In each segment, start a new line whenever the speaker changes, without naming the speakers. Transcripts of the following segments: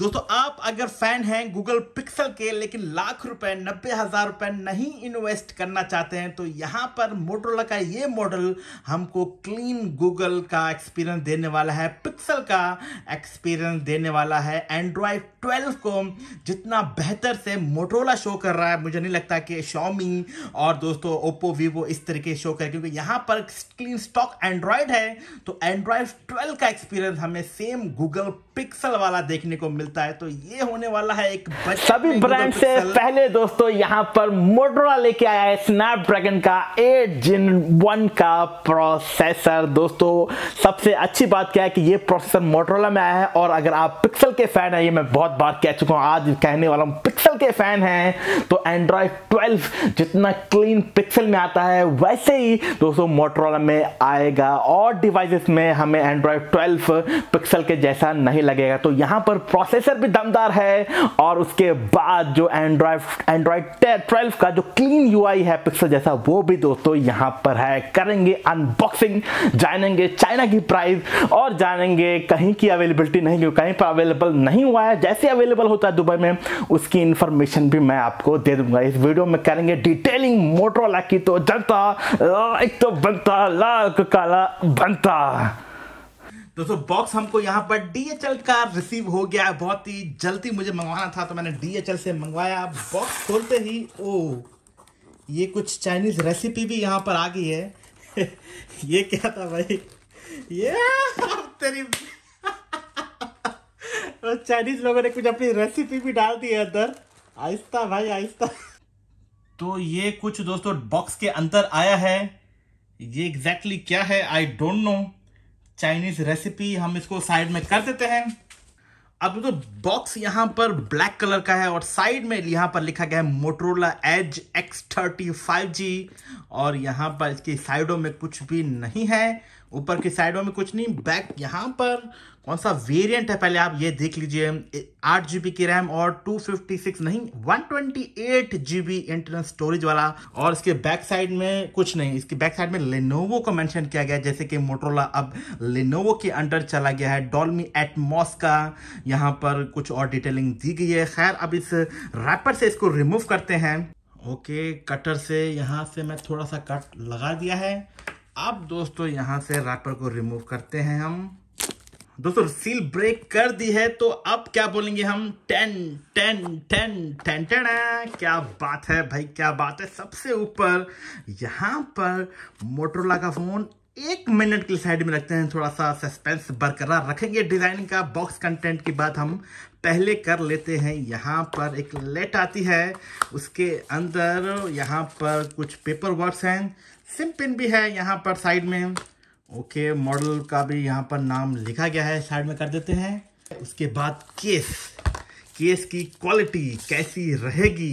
दोस्तों आप अगर फैन हैं गूगल पिक्सल के लेकिन लाख रुपए नब्बे हजार रुपए नहीं इन्वेस्ट करना चाहते हैं तो यहां पर मोटरोला का ये मॉडल हमको क्लीन गूगल का एक्सपीरियंस देने वाला है पिक्सल का एक्सपीरियंस देने वाला है एंड्रॉयड 12 को जितना बेहतर से मोटरोला शो कर रहा है मुझे नहीं लगता कि शॉमी और दोस्तों ओप्पो वीवो इस तरीके शो कर क्योंकि यहां पर क्लीन स्टॉक एंड्रॉयड है तो एंड्रॉयड ट्वेल्व का एक्सपीरियंस हमें सेम गूगल पिक्सल वाला देखने को मिलता है तो ये होने वाला है एक सभी ब्रांड से पहले दोस्तों यहाँ पर मोटोरा लेके आया है स्नैप ड्रैगन का एट जिन वन का प्रोसेसर दोस्तों सबसे अच्छी बात क्या है कि ये प्रोसेसर मोटोरा में आया है और अगर आप पिक्सल के फैन है ये मैं बहुत बार कह चुका हूँ आज कहने वाला हूँ के फैन हैं तो एंड्रॉयड 12 जितना क्लीन पिक्सल में आता है वैसे ही दोस्तों मोटरोला में आएगा और डिवाइसेस में हमें एंड्रॉयड 12 पिक्सल के जैसा नहीं लगेगा तो यहाँ पर प्रोसेसर भी दमदार है और उसके बाद जो एंड्रॉयड एंड्रॉयड ट्वेल्व का जो क्लीन यू है पिक्सल जैसा वो भी दोस्तों यहाँ पर है करेंगे अनबॉक्सिंग जानेंगे चाइना की प्राइस और जानेंगे कहीं की अवेलेबिलिटी नहीं कहीं पर अवेलेबल नहीं हुआ है जैसे अवेलेबल होता है दुबई में उसकी इंफॉर्मेशन इन्फॉर्मेशन भी मैं आपको दे दूंगा इस वीडियो में करेंगे डिटेलिंग मोटरोला की तो जनता एक तो बनता लाख काला बनता दोस्तों बॉक्स हमको यहाँ पर डीएचएल का रिसीव हो गया है बहुत ही जल्दी मुझे मंगवाना था तो मैंने डीएचएल से मंगवाया बॉक्स खोलते ही ओ ये कुछ चाइनीज रेसिपी भी यहाँ पर आ गई है ये क्या था भाई ये तेरी चाइनीज लोगों ने कुछ अपनी रेसिपी भी डाल दी है अंदर आहिस्ता भाई आहिस्ता तो ये कुछ दोस्तों बॉक्स के अंदर आया है ये एग्जैक्टली exactly क्या है I don't know Chinese recipe हम इसको साइड में कर देते हैं अब तो बॉक्स यहाँ पर ब्लैक कलर का है और साइड में यहाँ पर लिखा गया है Motorola edge X thirty five G और यहाँ पर इसकी साइडों में कुछ भी नहीं है ऊपर की साइडों में कुछ नहीं बैक यहाँ पर कौन सा वेरिएंट है पहले आप ये देख लीजिए आठ जीबी की रैम और 256 नहीं 128 जीबी इंटरनल स्टोरेज वाला और इसके बैक साइड में कुछ नहीं इसके बैक साइड में लेनोवो को मेंशन किया गया जैसे कि मोटरोला अब लेनोवो के अंडर चला गया है डॉलमी एटमोस का यहाँ पर कुछ और डिटेलिंग दी गई है खैर अब इस रैपर से इसको रिमूव करते हैं ओके कटर से यहाँ से मैं थोड़ा सा कट लगा दिया है अब दोस्तों यहाँ से रैपर को रिमूव करते हैं हम दोस्तों सील ब्रेक कर दी है तो अब क्या बोलेंगे हम ten ten ten ten ten क्या बात है भाई क्या बात है सबसे ऊपर यहाँ पर मोटरोला का फोन एक मिनट के साइड में रखते हैं थोड़ा सा सस्पेंस बरकरार रखेंगे डिजाइनिंग का बॉक्स कंटेंट की बात हम पहले कर लेते हैं यहाँ पर एक लेट आती है उसके अंदर यहाँ पर कुछ पेपर वर्क्स हैं सिम पिन भी है यहाँ पर साइड में ओके मॉडल का भी यहाँ पर नाम लिखा गया है साइड में कर देते हैं उसके बाद केस केस की क्वालिटी कैसी रहेगी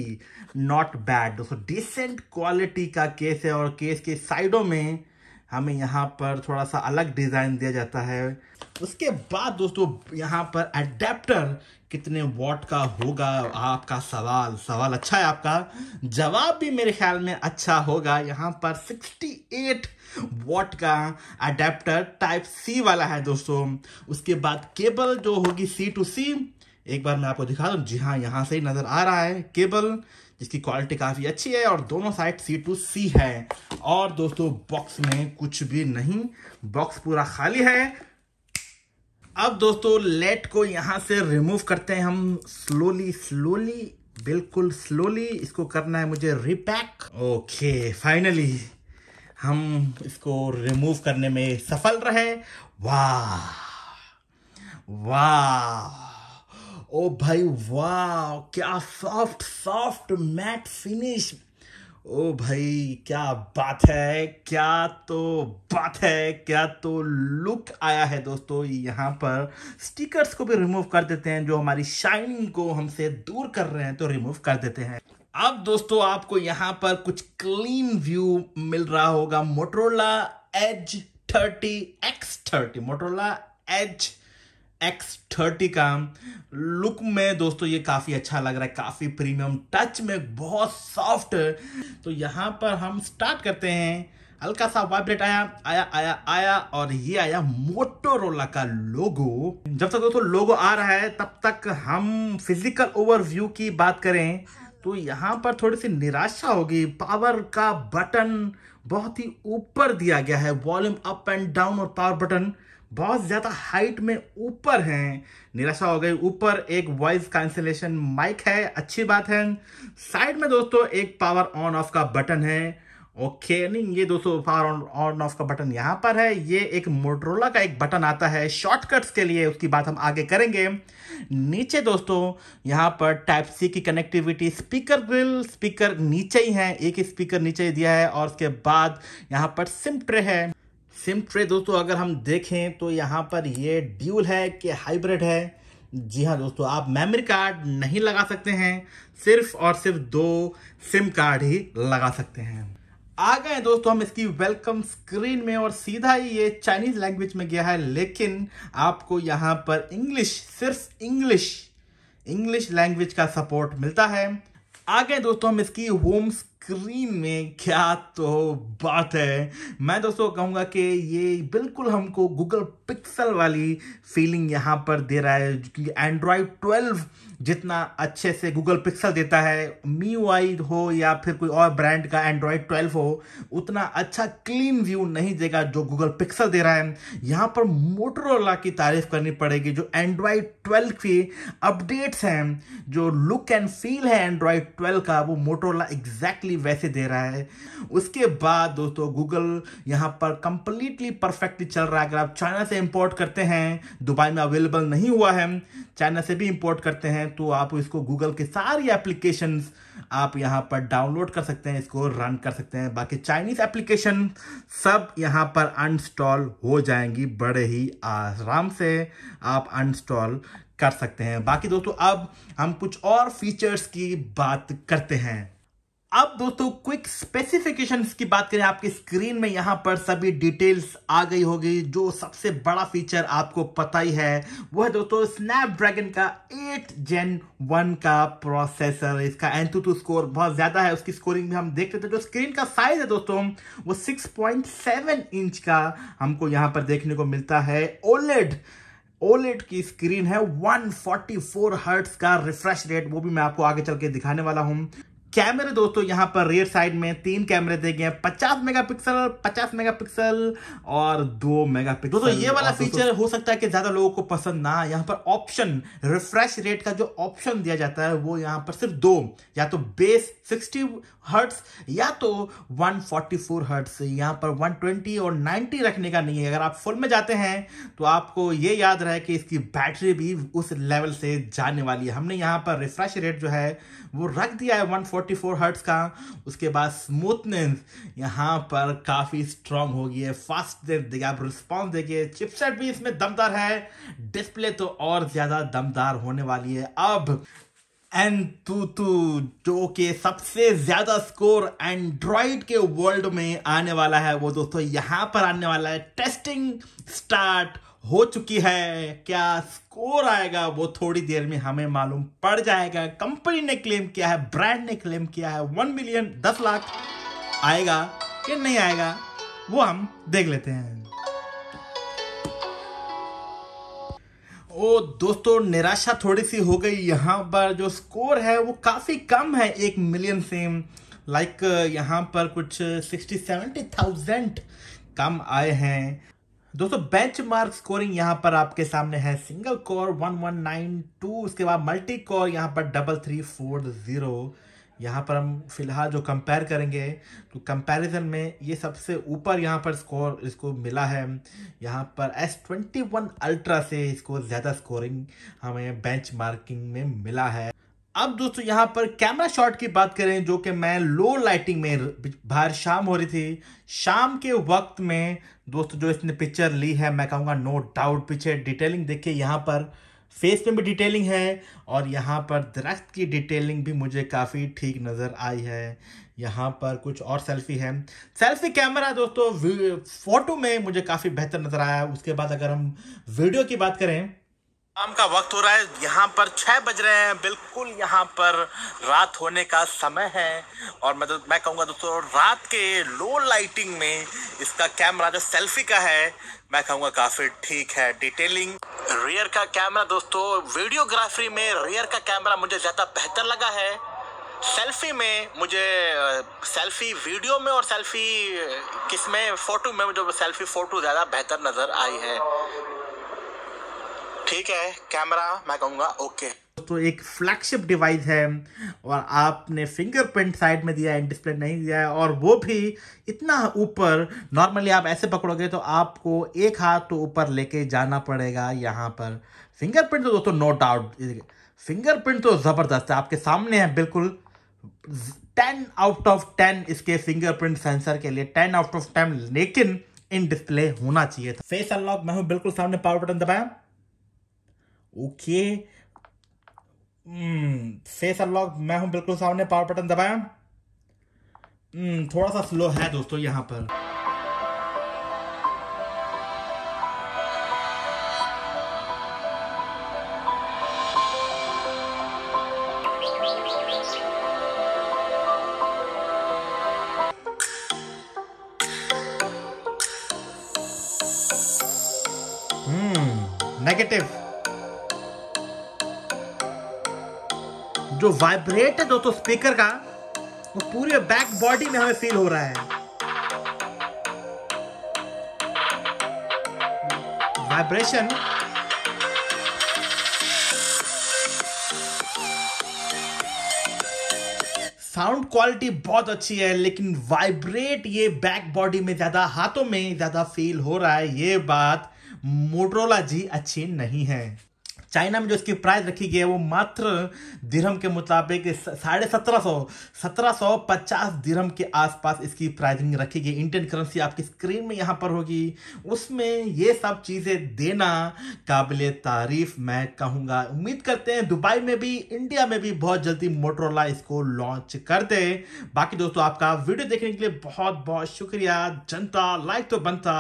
नॉट बैड दोस्तों डिसेंट क्वालिटी का केस है और केस के साइडों में हमें यहाँ पर थोड़ा सा अलग डिज़ाइन दिया जाता है उसके बाद दोस्तों यहाँ पर अडेप्टर कितने वॉट का होगा आपका सवाल सवाल अच्छा है आपका जवाब भी मेरे ख्याल में अच्छा होगा यहाँ पर 68 वॉट का अडेप्टर टाइप सी वाला है दोस्तों उसके बाद केबल जो होगी सी टू सी एक बार मैं आपको दिखा दूँ जी हाँ यहाँ से ही नज़र आ रहा है केबल जिसकी क्वालिटी काफ़ी अच्छी है और दोनों साइड सी टू सी है और दोस्तों बॉक्स में कुछ भी नहीं बॉक्स पूरा खाली है अब दोस्तों लेट को यहाँ से रिमूव करते हैं हम स्लोली स्लोली बिल्कुल स्लोली इसको करना है मुझे रिपैक ओके फाइनली हम इसको रिमूव करने में सफल रहे वाह वाह ओ भाई वाह क्या सॉफ्ट सॉफ्ट मैट फिनिश ओ भाई क्या बात है क्या तो बात है क्या तो लुक आया है दोस्तों यहाँ पर स्टिकर्स को भी रिमूव कर देते हैं जो हमारी शाइनिंग को हमसे दूर कर रहे हैं तो रिमूव कर देते हैं अब दोस्तों आपको यहाँ पर कुछ क्लीन व्यू मिल रहा होगा Motorola edge thirty X thirty Motorola edge X thirty का लुक में दोस्तों ये काफ़ी अच्छा लग रहा है काफ़ी प्रीमियम टच में बहुत सॉफ्ट तो यहाँ पर हम स्टार्ट करते हैं हल्का सा वाइब्रेट आया आया आया आया और ये आया मोटोरोला का लोगो जब तक दोस्तों लोगो आ रहा है तब तक हम फिजिकल ओवरव्यू की बात करें तो यहाँ पर थोड़ी सी निराशा होगी पावर का बटन बहुत ही ऊपर दिया गया है वॉल्यूम अप एंड डाउन और पावर बटन बहुत ज़्यादा हाइट में ऊपर हैं निराशा हो गई ऊपर एक वॉइस कैंसिलेशन माइक है अच्छी बात है साइड में दोस्तों एक पावर ऑन ऑफ का बटन है ओके नहीं ये दोस्तों पावर ऑन ऑन ऑफ का बटन यहाँ पर है ये एक मोटरोला का एक बटन आता है शॉर्टकट्स के लिए उसकी बात हम आगे करेंगे नीचे दोस्तों यहाँ पर टाइप सी की कनेक्टिविटी स्पीकर ग्रिल स्पीकर नीचे ही है एक ही स्पीकर नीचे ही दिया है और उसके बाद यहाँ पर सिम ट्रे है सिम ट्रे दोस्तों अगर हम देखें तो यहाँ पर ये ड्यूल है कि हाइब्रिड है जी हाँ दोस्तों आप मेमोरी कार्ड नहीं लगा सकते हैं सिर्फ और सिर्फ दो सिम कार्ड ही लगा सकते हैं आ गए दोस्तों हम इसकी वेलकम स्क्रीन में और सीधा ही ये चाइनीज लैंग्वेज में गया है लेकिन आपको यहाँ पर इंग्लिश सिर्फ इंग्लिश इंग्लिश लैंग्वेज का सपोर्ट मिलता है आ गए दोस्तों हम इसकी होम क्रीम में क्या तो बात है मैं दोस्तों कहूंगा कि ये बिल्कुल हमको गूगल पिक्सल वाली फीलिंग यहाँ पर दे रहा है क्योंकि एंड्रॉयड जितना अच्छे से गूगल पिक्सल देता है मी वाई हो या फिर कोई और ब्रांड का एंड्रॉयड ट्वेल्व हो उतना अच्छा क्लीन व्यू नहीं देगा जो गूगल पिक्सल दे रहा है यहाँ पर मोटरोला की तारीफ करनी पड़ेगी जो एंड्रॉयड ट्वेल्व की अपडेट्स हैं जो लुक एंड फील है एंड्रॉयड ट्वेल्व का वो मोटरोला एग्जैक्टली वैसे दे रहा है उसके बाद दोस्तों गूगल यहाँ पर कंप्लीटली परफेक्टली चल रहा है अगर आप चाइना से इम्पोर्ट करते हैं दुबई में अवेलेबल नहीं हुआ है चाइना से भी इम्पोर्ट करते हैं हैं तो आप इसको गूगल के सारी एप्लीकेशन आप यहाँ पर डाउनलोड कर सकते हैं इसको रन कर सकते हैं बाकी चाइनीज़ एप्लीकेशन सब यहाँ पर अनस्टॉल हो जाएंगी बड़े ही आराम से आप अनस्टॉल कर सकते हैं बाकी दोस्तों अब हम कुछ और फीचर्स की बात करते हैं अब दोस्तों क्विक स्पेसिफिकेशंस की बात करें आपकी स्क्रीन में यहां पर सभी डिटेल्स आ गई होगी जो सबसे बड़ा फीचर आपको पता ही है वो है दोस्तों स्नैपड्रैगन का 8 जेन 1 का प्रोसेसर इसका एन टू स्कोर बहुत ज्यादा है उसकी स्कोरिंग भी हम देख लेते हैं जो स्क्रीन का साइज है दोस्तों वो 6.7 इंच का हमको यहां पर देखने को मिलता है ओलेड ओलेट की स्क्रीन है 144 हर्ट्स का रिफ्रेश रेट वो भी मैं आपको आगे चल के दिखाने वाला हूं कैमरे दोस्तों यहां पर रियर साइड में तीन कैमरे दे गए हैं 50 मेगापिक्सल 50 मेगापिक्सल और दो मेगापिक्सल दोस्तों ये वाला फीचर हो सकता है कि ज़्यादा लोगों को पसंद ना यहाँ पर ऑप्शन रिफ्रेश रेट का जो ऑप्शन दिया जाता है वो यहां पर सिर्फ दो या तो बेस 60 हर्ट्स या तो 144 फोर्टी हर्ट्स यहां पर ट्वेंटी और नाइनटी रखने का नहीं है अगर आप फुल में जाते हैं तो आपको ये याद रहे कि इसकी बैटरी भी उस लेवल से जाने वाली है हमने यहां पर रिफ्रेश रेट जो है वो रख दिया है वन फोर्टी फोर हर्ट्स का उसके बाद स्मूथनेस यहाँ पर काफ़ी स्ट्रांग हो गई है फास्ट देखिए आप रिस्पॉन्स देखिए चिपसेट भी इसमें दमदार है डिस्प्ले तो और ज़्यादा दमदार होने वाली है अब एन टू टू जो के सबसे ज़्यादा स्कोर एंड्रॉइड के वर्ल्ड में आने वाला है वो दोस्तों यहाँ पर आने वाला है टेस्टिंग स्टार्ट हो चुकी है क्या स्कोर आएगा वो थोड़ी देर में हमें मालूम पड़ जाएगा कंपनी ने क्लेम किया है ब्रांड ने क्लेम किया है वन मिलियन दस लाख आएगा कि नहीं आएगा वो हम देख लेते हैं ओ दोस्तों निराशा थोड़ी सी हो गई यहाँ पर जो स्कोर है वो काफ़ी कम है एक मिलियन से लाइक यहाँ पर कुछ सिक्सटी सेवेंटी थाउजेंड कम आए हैं दोस्तों बेंचमार्क स्कोरिंग यहां पर आपके सामने है सिंगल कोर 1192 उसके बाद मल्टी कोर यहां पर डबल थ्री फोर जीरो यहाँ पर हम फिलहाल जो कंपेयर करेंगे तो कंपैरिजन में ये सबसे ऊपर यहाँ पर स्कोर इसको मिला है यहाँ पर एस ट्वेंटी वन अल्ट्रा से इसको ज़्यादा स्कोरिंग हमें बेंच मार्किंग में मिला है अब दोस्तों यहाँ पर कैमरा शॉट की बात करें जो कि मैं लो लाइटिंग में बाहर शाम हो रही थी शाम के वक्त में दोस्तों जो इसने पिक्चर ली है मैं कहूँगा नो डाउट पीछे डिटेलिंग देखिए यहाँ पर फेस में भी डिटेलिंग है और यहाँ पर दरख्त की डिटेलिंग भी मुझे काफ़ी ठीक नज़र आई है यहाँ पर कुछ और सेल्फी है सेल्फी कैमरा दोस्तों फोटो में मुझे काफ़ी बेहतर नज़र आया उसके बाद अगर हम वीडियो की बात करें शाम का वक्त हो रहा है यहाँ पर छः बज रहे हैं बिल्कुल यहाँ पर रात होने का समय है और मैं तो मैं कहूँगा दोस्तों रात के लो लाइटिंग में इसका कैमरा जो सेल्फी का है मैं कहूँगा काफ़ी ठीक है डिटेलिंग रियर का कैमरा दोस्तों वीडियोग्राफी में रियर का कैमरा मुझे ज़्यादा बेहतर लगा है सेल्फी में मुझे सेल्फी वीडियो में और सेल्फी किस में फ़ोटो में मुझे सेल्फी फ़ोटो ज़्यादा बेहतर नज़र आई है ठीक है कैमरा मैं कहूंगा ओके तो एक फ्लैगशिप डिवाइस है और आपने फिंगरप्रिंट साइड में दिया है डिस्प्ले नहीं दिया है और वो भी इतना ऊपर नॉर्मली आप ऐसे पकड़ोगे तो आपको एक हाथ तो ऊपर लेके जाना पड़ेगा यहाँ पर फिंगरप्रिंट तो दोस्तों नो डाउट फिंगरप्रिंट तो ज़बरदस्त है आपके सामने है बिल्कुल टेन आउट ऑफ टेन इसके फिंगरप्रिंट सेंसर के लिए टेन आउट ऑफ टेन लेकिन इन डिस्प्ले होना चाहिए था फेस अनलॉक मैं हूँ बिल्कुल सामने पावर बटन दबाया ओके फेस अनलॉक मैं हूं बिल्कुल सामने पावर बटन दबाया hmm, थोड़ा सा स्लो है दोस्तों यहां पर नेगेटिव hmm, जो वाइब्रेट है दोस्तों स्पीकर का वो पूरे बैक बॉडी में हमें फील हो रहा है वाइब्रेशन साउंड क्वालिटी बहुत अच्छी है लेकिन वाइब्रेट ये बैक बॉडी में ज़्यादा हाथों में ज़्यादा फील हो रहा है ये बात मोटरोला जी अच्छी नहीं है चाइना में जो इसकी प्राइस रखी गई है वो मात्र दिरहम के मुताबिक साढ़े सत्रह सौ सत्रह सौ पचास दिरहम के आसपास इसकी प्राइसिंग रखी गई इंडियन करेंसी आपकी स्क्रीन में यहाँ पर होगी उसमें ये सब चीज़ें देना काबिल तारीफ मैं कहूँगा उम्मीद करते हैं दुबई में भी इंडिया में भी बहुत जल्दी मोटरोला इसको लॉन्च कर दे बाकी दोस्तों आपका वीडियो देखने के लिए बहुत बहुत शुक्रिया जनता लाइक तो बनता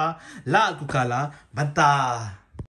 लाल कुकाला बनता